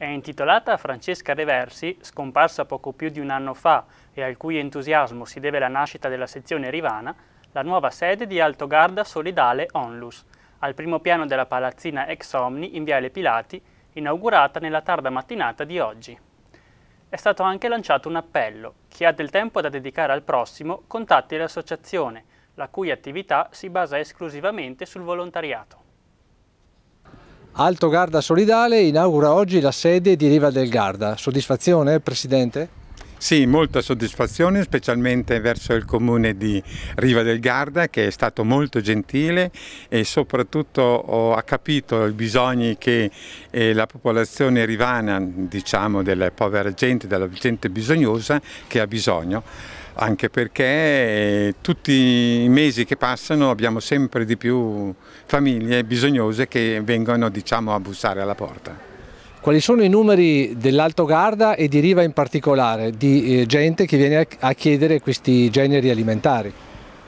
È intitolata a Francesca Reversi, scomparsa poco più di un anno fa e al cui entusiasmo si deve la nascita della sezione rivana, la nuova sede di Altogarda Solidale Onlus, al primo piano della palazzina Ex Omni in Viale Pilati, inaugurata nella tarda mattinata di oggi. È stato anche lanciato un appello. Chi ha del tempo da dedicare al prossimo, contatti l'associazione, la cui attività si basa esclusivamente sul volontariato. Alto Garda Solidale inaugura oggi la sede di Riva del Garda. Soddisfazione, Presidente? Sì, molta soddisfazione, specialmente verso il comune di Riva del Garda che è stato molto gentile e soprattutto oh, ha capito i bisogni che eh, la popolazione rivana, diciamo della povera gente, della gente bisognosa, che ha bisogno anche perché eh, tutti i mesi che passano abbiamo sempre di più famiglie bisognose che vengono diciamo, a bussare alla porta. Quali sono i numeri dell'Alto Garda e di Riva in particolare, di eh, gente che viene a chiedere questi generi alimentari?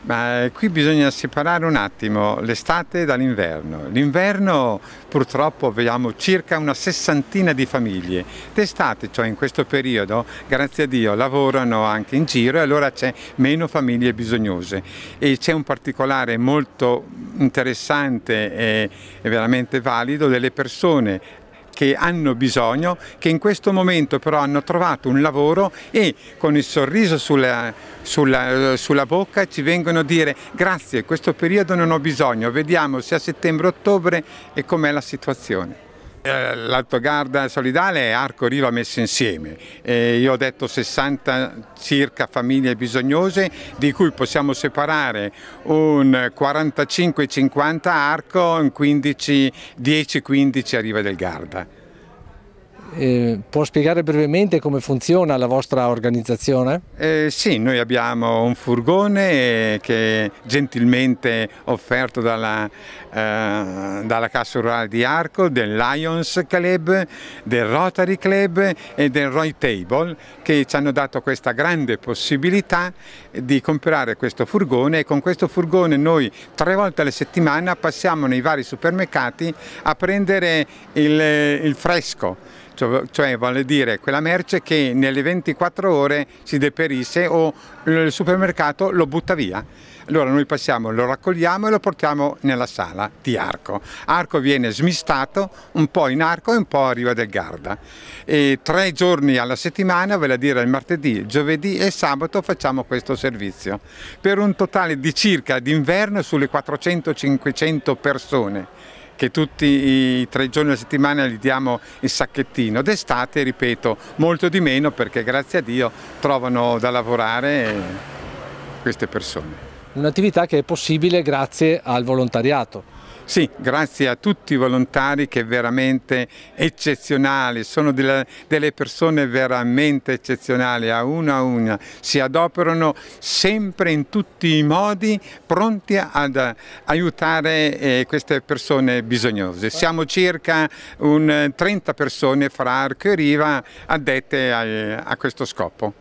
Ma eh, qui bisogna separare un attimo l'estate dall'inverno. L'inverno purtroppo abbiamo circa una sessantina di famiglie. D'estate, cioè in questo periodo, grazie a Dio, lavorano anche in giro e allora c'è meno famiglie bisognose. E c'è un particolare molto interessante e veramente valido delle persone che hanno bisogno, che in questo momento però hanno trovato un lavoro e con il sorriso sulla, sulla, sulla bocca ci vengono a dire grazie, questo periodo non ho bisogno, vediamo se a settembre-ottobre e com'è la situazione. Eh, L'Alto Garda Solidale è Arco Riva messo insieme. E io ho detto 60 circa famiglie bisognose di cui possiamo separare un 45-50 Arco 15, 10-15 a Riva del Garda. Eh, può spiegare brevemente come funziona la vostra organizzazione? Eh, sì, noi abbiamo un furgone che è gentilmente offerto dalla, eh, dalla Cassa Rurale di Arco, del Lions Club, del Rotary Club e del Roy Table che ci hanno dato questa grande possibilità di comprare questo furgone e con questo furgone noi tre volte alla settimana passiamo nei vari supermercati a prendere il, il fresco cioè, cioè vale dire quella merce che nelle 24 ore si deperisse o il supermercato lo butta via. Allora noi passiamo, lo raccogliamo e lo portiamo nella sala di Arco. Arco viene smistato un po' in Arco e un po' a Riva del Garda. E tre giorni alla settimana, vale a dire il martedì, il giovedì e sabato facciamo questo servizio per un totale di circa d'inverno sulle 400-500 persone che tutti i tre giorni della settimana gli diamo il sacchettino. D'estate, ripeto, molto di meno perché grazie a Dio trovano da lavorare queste persone. Un'attività che è possibile grazie al volontariato. Sì, grazie a tutti i volontari che veramente eccezionali, sono delle, delle persone veramente eccezionali, a una a una, si adoperano sempre in tutti i modi pronti ad aiutare eh, queste persone bisognose. Siamo circa un 30 eh, persone fra Arco e Riva addette a, a questo scopo.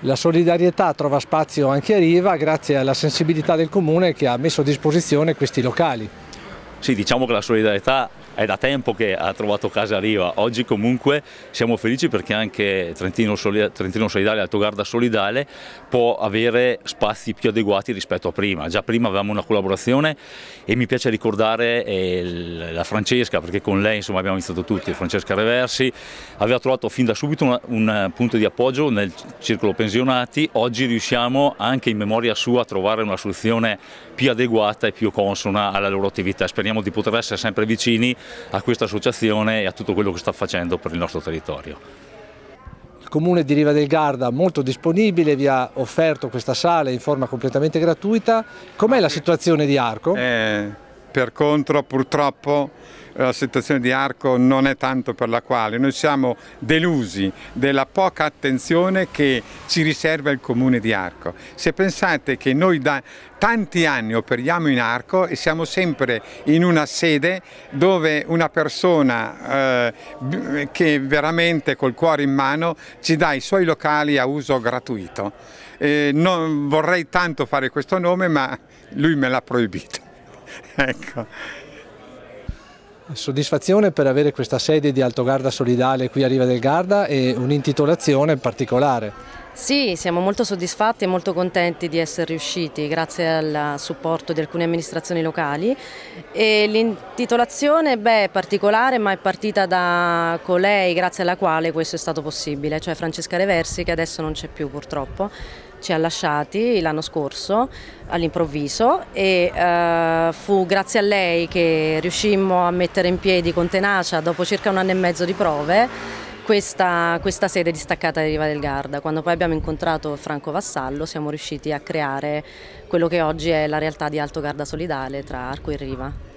La solidarietà trova spazio anche a Riva grazie alla sensibilità del Comune che ha messo a disposizione questi locali. ...sí, dichamos que la solidarietà è da tempo che ha trovato casa a Riva, oggi comunque siamo felici perché anche Trentino, Solidale, Trentino Solidale, Altogarda Solidale può avere spazi più adeguati rispetto a prima, già prima avevamo una collaborazione e mi piace ricordare eh, la Francesca perché con lei insomma, abbiamo iniziato tutti, Francesca Reversi aveva trovato fin da subito una, un eh, punto di appoggio nel circolo pensionati, oggi riusciamo anche in memoria sua a trovare una soluzione più adeguata e più consona alla loro attività, speriamo di poter essere sempre vicini a questa associazione e a tutto quello che sta facendo per il nostro territorio. Il comune di Riva del Garda molto disponibile, vi ha offerto questa sala in forma completamente gratuita. Com'è la situazione di Arco? Eh, per contro purtroppo eh, la situazione di Arco non è tanto per la quale, noi siamo delusi della poca attenzione che ci riserva il comune di Arco. Se pensate che noi da tanti anni operiamo in Arco e siamo sempre in una sede dove una persona eh, che veramente col cuore in mano ci dà i suoi locali a uso gratuito. Eh, non vorrei tanto fare questo nome ma lui me l'ha proibito. ecco. Soddisfazione per avere questa sede di Altogarda Solidale qui a Riva del Garda e un'intitolazione particolare. Sì, siamo molto soddisfatti e molto contenti di essere riusciti grazie al supporto di alcune amministrazioni locali. l'intitolazione è particolare ma è partita da colei grazie alla quale questo è stato possibile, cioè Francesca Reversi che adesso non c'è più purtroppo ci ha lasciati l'anno scorso all'improvviso e eh, fu grazie a lei che riuscimmo a mettere in piedi con tenacia dopo circa un anno e mezzo di prove questa, questa, sede distaccata di Riva del Garda. Quando poi abbiamo incontrato Franco Vassallo siamo riusciti a creare quello che oggi è la realtà di Alto Garda Solidale tra Arco e Riva.